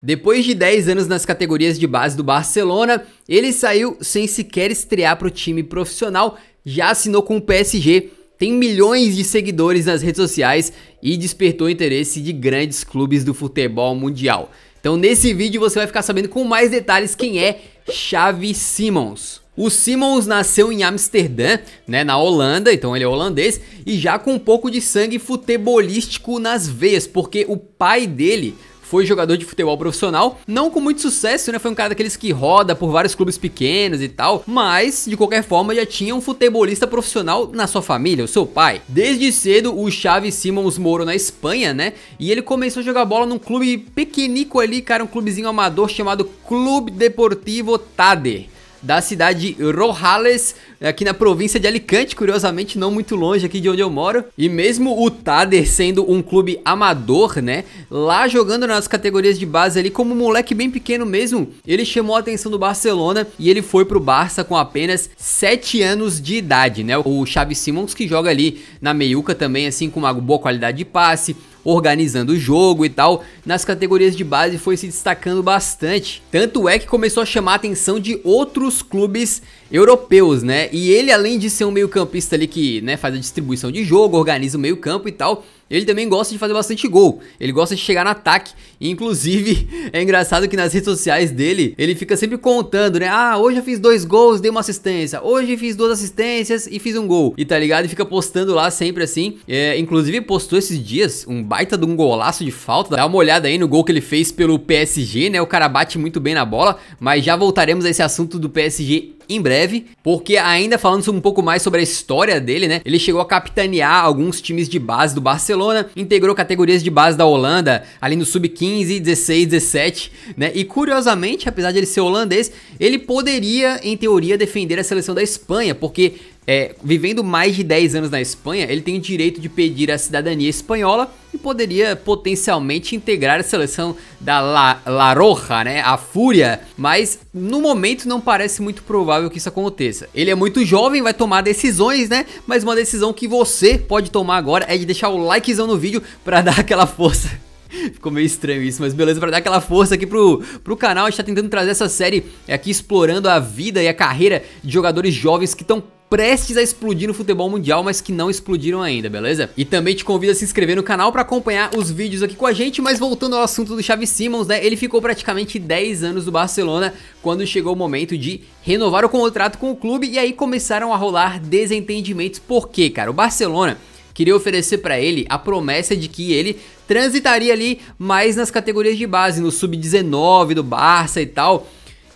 Depois de 10 anos nas categorias de base do Barcelona, ele saiu sem sequer estrear para o time profissional, já assinou com o PSG, tem milhões de seguidores nas redes sociais e despertou interesse de grandes clubes do futebol mundial. Então nesse vídeo você vai ficar sabendo com mais detalhes quem é Xavi Simons. O Simmons nasceu em Amsterdã, né, na Holanda, então ele é holandês, e já com um pouco de sangue futebolístico nas veias, porque o pai dele foi jogador de futebol profissional, não com muito sucesso, né? Foi um cara daqueles que roda por vários clubes pequenos e tal, mas de qualquer forma já tinha um futebolista profissional na sua família, o seu pai. Desde cedo o Xavi Simons morou na Espanha, né? E ele começou a jogar bola num clube pequenico ali, cara, um clubezinho amador chamado Clube Deportivo Tade da cidade Rojales, aqui na província de Alicante, curiosamente não muito longe aqui de onde eu moro. E mesmo o Tader sendo um clube amador, né, lá jogando nas categorias de base ali como um moleque bem pequeno mesmo, ele chamou a atenção do Barcelona e ele foi pro Barça com apenas 7 anos de idade, né? O Xavi Simons que joga ali na meiuca também assim com uma boa qualidade de passe, organizando o jogo e tal, nas categorias de base foi se destacando bastante. Tanto é que começou a chamar a atenção de outros clubes europeus, né? E ele, além de ser um meio-campista ali que né, faz a distribuição de jogo, organiza o meio-campo e tal, ele também gosta de fazer bastante gol. Ele gosta de chegar no ataque. E, inclusive, é engraçado que nas redes sociais dele, ele fica sempre contando, né? Ah, hoje eu fiz dois gols, dei uma assistência. Hoje eu fiz duas assistências e fiz um gol. E tá ligado? E fica postando lá sempre assim. É, inclusive, postou esses dias um baita de um golaço de falta. Dá uma olhada aí no gol que ele fez pelo PSG, né? O cara bate muito bem na bola. Mas já voltaremos a esse assunto do PSG em breve, porque ainda falando um pouco mais sobre a história dele, né? Ele chegou a capitanear alguns times de base do Barcelona, integrou categorias de base da Holanda, ali no sub-15, 16, 17, né? E curiosamente, apesar de ele ser holandês, ele poderia, em teoria, defender a seleção da Espanha, porque é, vivendo mais de 10 anos na Espanha, ele tem o direito de pedir a cidadania espanhola que poderia potencialmente integrar a seleção da La, La Roja, né? A Fúria, mas no momento não parece muito provável que isso aconteça. Ele é muito jovem, vai tomar decisões, né? Mas uma decisão que você pode tomar agora é de deixar o likezão no vídeo para dar aquela força. Ficou meio estranho isso, mas beleza, pra dar aquela força aqui pro, pro canal, a gente tá tentando trazer essa série aqui explorando a vida e a carreira de jogadores jovens que estão prestes a explodir no futebol mundial, mas que não explodiram ainda, beleza? E também te convido a se inscrever no canal para acompanhar os vídeos aqui com a gente, mas voltando ao assunto do Xavi Simons, né? Ele ficou praticamente 10 anos do Barcelona quando chegou o momento de renovar o contrato com o clube e aí começaram a rolar desentendimentos. Por quê, cara? O Barcelona queria oferecer para ele a promessa de que ele transitaria ali mais nas categorias de base, no sub-19 do Barça e tal.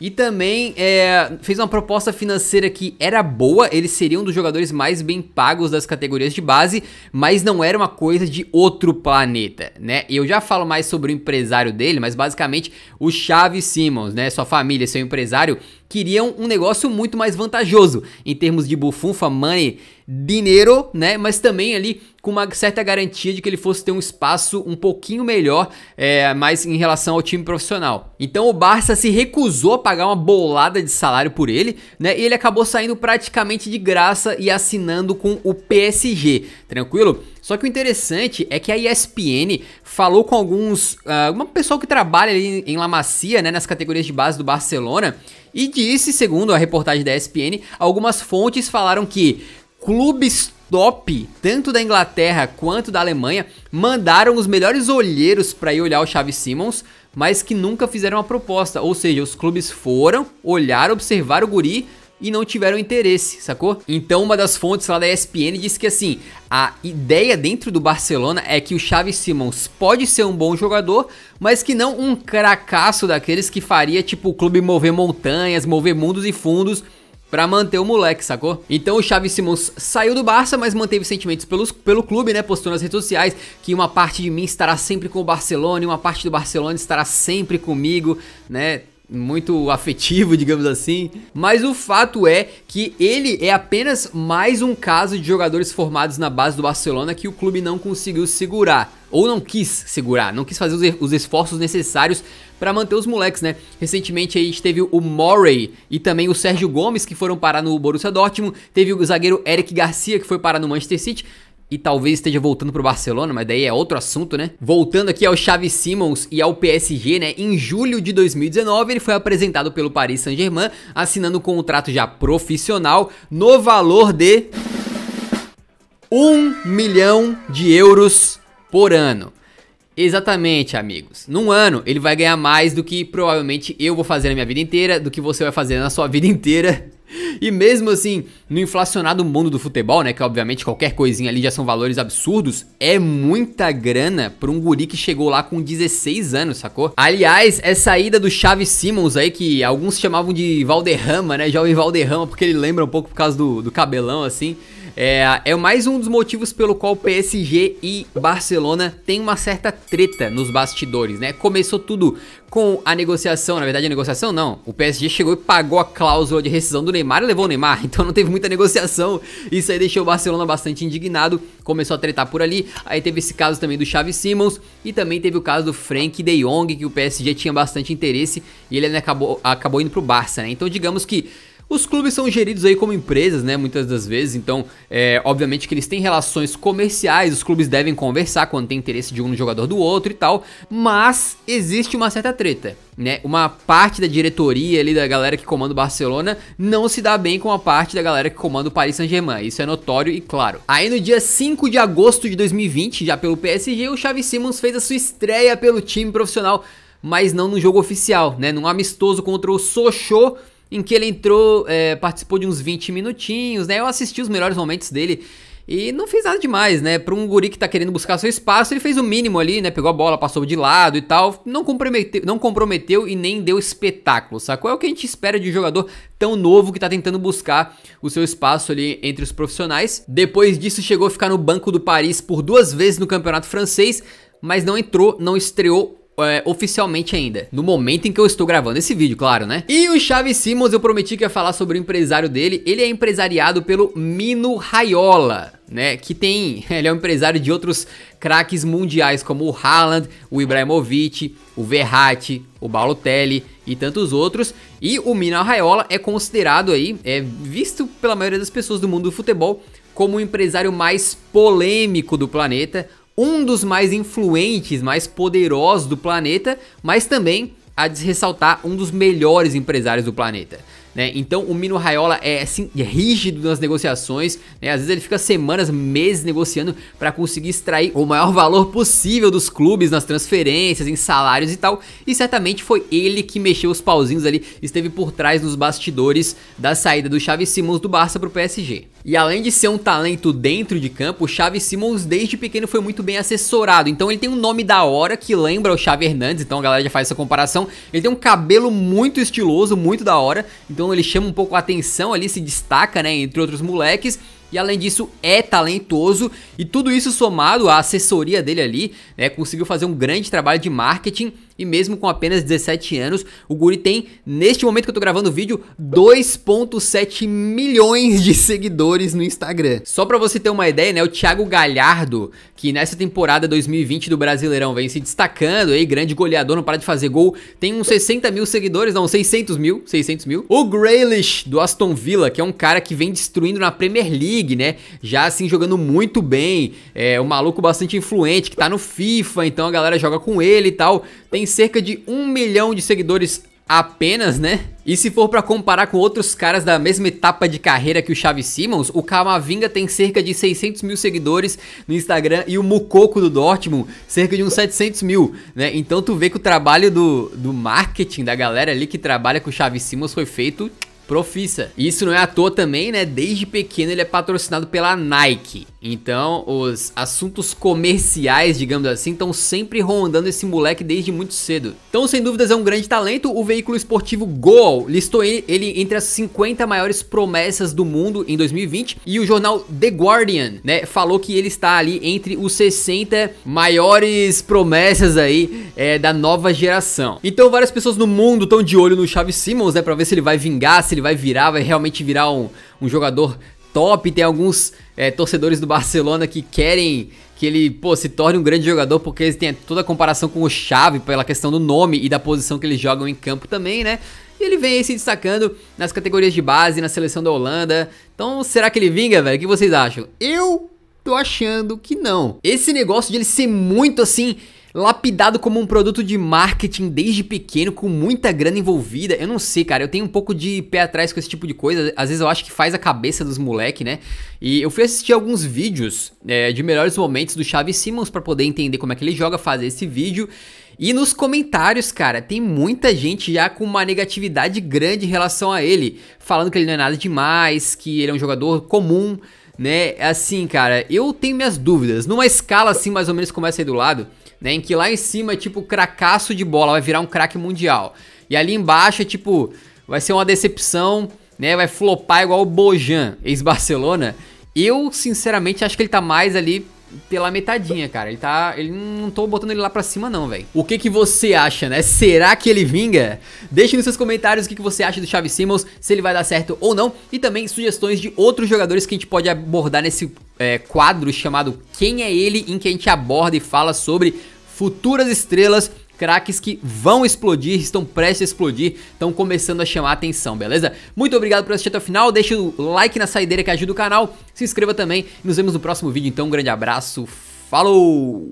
E também é, fez uma proposta financeira que era boa, eles seriam um dos jogadores mais bem pagos das categorias de base, mas não era uma coisa de outro planeta, né? Eu já falo mais sobre o empresário dele, mas basicamente o Chaves Simmons, né? Sua família, seu empresário queriam um negócio muito mais vantajoso em termos de bufunfa, money, dinheiro, né? Mas também ali com uma certa garantia de que ele fosse ter um espaço um pouquinho melhor, é, mais em relação ao time profissional. Então o Barça se recusou a pagar uma bolada de salário por ele, né? E ele acabou saindo praticamente de graça e assinando com o PSG, tranquilo? Só que o interessante é que a ESPN falou com alguns, uh, uma pessoa que trabalha ali em La Macia, né, nas categorias de base do Barcelona, e disse, segundo a reportagem da ESPN, algumas fontes falaram que clubes top, tanto da Inglaterra quanto da Alemanha, mandaram os melhores olheiros para ir olhar o Xavi Simons, mas que nunca fizeram a proposta. Ou seja, os clubes foram, olhar, observar o guri, e não tiveram interesse, sacou? Então uma das fontes lá da ESPN disse que assim, a ideia dentro do Barcelona é que o Xavi Simons pode ser um bom jogador, mas que não um cracaço daqueles que faria tipo o clube mover montanhas, mover mundos e fundos para manter o moleque, sacou? Então o Xavi Simons saiu do Barça, mas manteve sentimentos pelos, pelo clube, né? Postou nas redes sociais que uma parte de mim estará sempre com o Barcelona e uma parte do Barcelona estará sempre comigo, né? muito afetivo, digamos assim. Mas o fato é que ele é apenas mais um caso de jogadores formados na base do Barcelona que o clube não conseguiu segurar. Ou não quis segurar, não quis fazer os esforços necessários para manter os moleques, né? Recentemente a gente teve o Morey e também o Sérgio Gomes que foram parar no Borussia Dortmund, teve o zagueiro Eric Garcia que foi parar no Manchester City e talvez esteja voltando pro Barcelona, mas daí é outro assunto, né? Voltando aqui ao Xavi Simons e ao PSG, né? Em julho de 2019, ele foi apresentado pelo Paris Saint-Germain, assinando um contrato já profissional no valor de 1 milhão de euros por ano. Exatamente, amigos. Num ano, ele vai ganhar mais do que provavelmente eu vou fazer na minha vida inteira, do que você vai fazer na sua vida inteira e mesmo assim, no inflacionado mundo do futebol, né, que obviamente qualquer coisinha ali já são valores absurdos, é muita grana pra um guri que chegou lá com 16 anos, sacou? Aliás, essa é ida do Chaves Simmons aí, que alguns chamavam de Valderrama, né, jovem Valderrama, porque ele lembra um pouco por causa do, do cabelão, assim... É, é mais um dos motivos pelo qual PSG e Barcelona têm uma certa treta nos bastidores, né? Começou tudo com a negociação, na verdade a negociação não, o PSG chegou e pagou a cláusula de rescisão do Neymar e levou o Neymar, então não teve muita negociação, isso aí deixou o Barcelona bastante indignado, começou a tretar por ali, aí teve esse caso também do Xavi Simons e também teve o caso do Frank de Jong, que o PSG tinha bastante interesse e ele acabou, acabou indo pro Barça, né? Então digamos que os clubes são geridos aí como empresas, né? Muitas das vezes, então, é, obviamente que eles têm relações comerciais, os clubes devem conversar quando tem interesse de um no jogador do outro e tal, mas existe uma certa treta, né? Uma parte da diretoria ali da galera que comanda o Barcelona não se dá bem com a parte da galera que comanda o Paris Saint-Germain. Isso é notório e claro. Aí no dia 5 de agosto de 2020, já pelo PSG, o Xavi Simons fez a sua estreia pelo time profissional, mas não no jogo oficial, né? Num amistoso contra o Sochaux em que ele entrou, é, participou de uns 20 minutinhos, né? Eu assisti os melhores momentos dele. E não fez nada demais, né? Para um guri que tá querendo buscar seu espaço, ele fez o mínimo ali, né? Pegou a bola, passou de lado e tal. Não comprometeu, não comprometeu e nem deu espetáculo, sacou? É o que a gente espera de um jogador tão novo que tá tentando buscar o seu espaço ali entre os profissionais. Depois disso, chegou a ficar no banco do Paris por duas vezes no Campeonato Francês, mas não entrou, não estreou é, oficialmente ainda. No momento em que eu estou gravando esse vídeo, claro, né? E o Chaves Simmons, eu prometi que ia falar sobre o empresário dele. Ele é empresariado pelo Mino Raiola. Né, que tem, ele é um empresário de outros craques mundiais como o Haaland, o Ibrahimovic, o Verratti, o Balotelli e tantos outros. E o Mino Raiola é considerado aí, é visto pela maioria das pessoas do mundo do futebol como o empresário mais polêmico do planeta, um dos mais influentes, mais poderosos do planeta, mas também a ressaltar um dos melhores empresários do planeta. Né? Então o Mino Raiola é assim, rígido nas negociações, né? às vezes ele fica semanas, meses negociando para conseguir extrair o maior valor possível dos clubes nas transferências, em salários e tal. E certamente foi ele que mexeu os pauzinhos ali, esteve por trás nos bastidores da saída do Xavi Simons do Barça para o PSG. E além de ser um talento dentro de campo, o Xavi Simons desde pequeno foi muito bem assessorado. Então ele tem um nome da hora que lembra o Xavi Hernandes, então a galera já faz essa comparação. Ele tem um cabelo muito estiloso, muito da hora, então ele chama um pouco a atenção ali, se destaca, né, entre outros moleques e além disso é talentoso e tudo isso somado à assessoria dele ali, né, conseguiu fazer um grande trabalho de marketing e mesmo com apenas 17 anos, o Guri tem, neste momento que eu tô gravando o vídeo, 2.7 milhões de seguidores no Instagram. Só pra você ter uma ideia, né, o Thiago Galhardo, que nessa temporada 2020 do Brasileirão vem se destacando, aí, grande goleador, não para de fazer gol, tem uns 60 mil seguidores, não, 600 mil, 600 mil. O Grealish, do Aston Villa, que é um cara que vem destruindo na Premier League, né, já assim jogando muito bem, é um maluco bastante influente, que tá no FIFA, então a galera joga com ele e tal, tem cerca de um milhão de seguidores apenas, né? E se for para comparar com outros caras da mesma etapa de carreira que o Chave Simons, o Camavinga tem cerca de 600 mil seguidores no Instagram e o Mucoco do Dortmund cerca de uns 700 mil, né? Então tu vê que o trabalho do, do marketing da galera ali que trabalha com o Chave Simons foi feito profissa. E isso não é à toa também, né? Desde pequeno ele é patrocinado pela Nike. Então, os assuntos comerciais, digamos assim, estão sempre rondando esse moleque desde muito cedo. Então, sem dúvidas, é um grande talento. O veículo esportivo Gol listou ele entre as 50 maiores promessas do mundo em 2020 e o jornal The Guardian, né, falou que ele está ali entre os 60 maiores promessas aí é, da nova geração. Então, várias pessoas no mundo estão de olho no chave Simmons, né, para ver se ele vai vingar, se ele vai virar, vai realmente virar um, um jogador top. Tem alguns é, torcedores do Barcelona que querem que ele pô, se torne um grande jogador, porque ele tem toda a comparação com o Xavi pela questão do nome e da posição que eles jogam em campo também, né? E ele vem aí se destacando nas categorias de base, na seleção da Holanda. Então, será que ele vinga, velho? O que vocês acham? Eu tô achando que não. Esse negócio de ele ser muito assim lapidado como um produto de marketing desde pequeno, com muita grana envolvida. Eu não sei, cara, eu tenho um pouco de pé atrás com esse tipo de coisa. Às vezes eu acho que faz a cabeça dos moleques, né? E eu fui assistir alguns vídeos é, de melhores momentos do Chaves Simmons para poder entender como é que ele joga, fazer esse vídeo. E nos comentários, cara, tem muita gente já com uma negatividade grande em relação a ele, falando que ele não é nada demais, que ele é um jogador comum, né? Assim, cara, eu tenho minhas dúvidas. Numa escala assim, mais ou menos começa aí do lado, né? Em que lá em cima é tipo cracaço de bola, vai virar um craque mundial. E ali embaixo é tipo, vai ser uma decepção, né? Vai flopar igual o Bojan, ex-Barcelona. Eu, sinceramente, acho que ele tá mais ali pela metadinha, cara. Ele tá. Ele não tô botando ele lá pra cima, não, velho. O que que você acha, né? Será que ele vinga? Deixe nos seus comentários o que, que você acha do Chave Simmons, se ele vai dar certo ou não. E também sugestões de outros jogadores que a gente pode abordar nesse é, quadro chamado Quem é Ele, em que a gente aborda e fala sobre futuras estrelas craques que vão explodir, estão prestes a explodir, estão começando a chamar a atenção, beleza? Muito obrigado por assistir até o final, deixa o like na saideira que ajuda o canal, se inscreva também, nos vemos no próximo vídeo, então um grande abraço, falou!